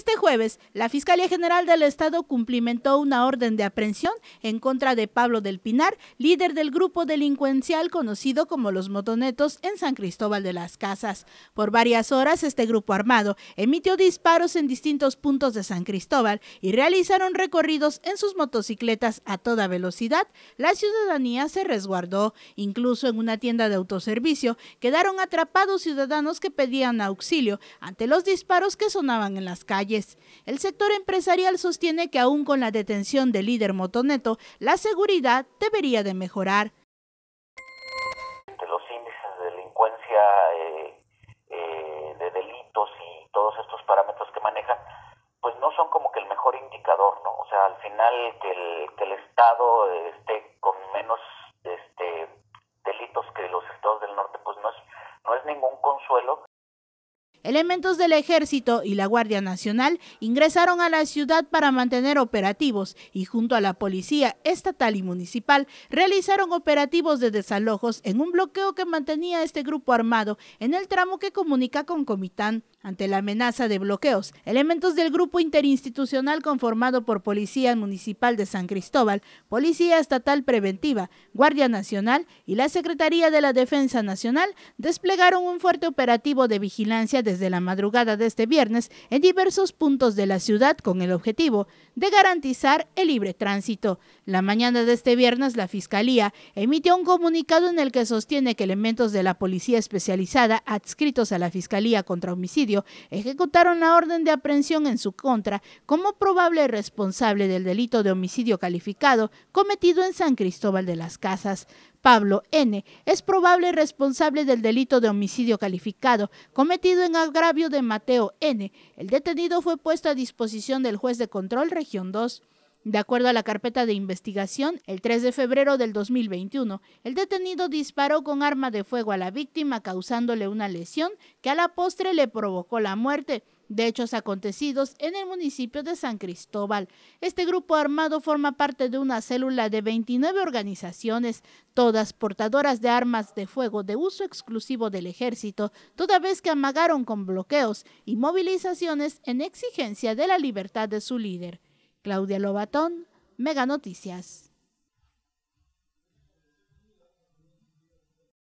Este jueves, la Fiscalía General del Estado cumplimentó una orden de aprehensión en contra de Pablo del Pinar, líder del grupo delincuencial conocido como los Motonetos en San Cristóbal de las Casas. Por varias horas, este grupo armado emitió disparos en distintos puntos de San Cristóbal y realizaron recorridos en sus motocicletas a toda velocidad. La ciudadanía se resguardó. Incluso en una tienda de autoservicio quedaron atrapados ciudadanos que pedían auxilio ante los disparos que sonaban en las calles. El sector empresarial sostiene que aún con la detención del líder Motoneto, la seguridad debería de mejorar. Los índices de delincuencia, eh, eh, de delitos y todos estos parámetros que manejan, pues no son como que el mejor indicador, ¿no? O sea, al final que el, Estado esté con menos este, delitos que los estados del norte, pues no es, no es ningún consuelo, Elementos del Ejército y la Guardia Nacional ingresaron a la ciudad para mantener operativos y junto a la Policía Estatal y Municipal realizaron operativos de desalojos en un bloqueo que mantenía este grupo armado en el tramo que comunica con Comitán ante la amenaza de bloqueos. Elementos del grupo interinstitucional conformado por Policía Municipal de San Cristóbal, Policía Estatal Preventiva, Guardia Nacional y la Secretaría de la Defensa Nacional desplegaron un fuerte operativo de vigilancia desde la madrugada de este viernes en diversos puntos de la ciudad con el objetivo de garantizar el libre tránsito. La mañana de este viernes la Fiscalía emitió un comunicado en el que sostiene que elementos de la Policía Especializada adscritos a la Fiscalía contra Homicidio ejecutaron la orden de aprehensión en su contra como probable responsable del delito de homicidio calificado cometido en San Cristóbal de las Casas. Pablo N. es probable responsable del delito de homicidio calificado cometido en agravio de Mateo N. El detenido fue puesto a disposición del juez de control región 2. De acuerdo a la carpeta de investigación, el 3 de febrero del 2021, el detenido disparó con arma de fuego a la víctima causándole una lesión que a la postre le provocó la muerte. De hechos acontecidos en el municipio de San Cristóbal. Este grupo armado forma parte de una célula de 29 organizaciones, todas portadoras de armas de fuego de uso exclusivo del ejército, toda vez que amagaron con bloqueos y movilizaciones en exigencia de la libertad de su líder. Claudia Lobatón, Mega Noticias.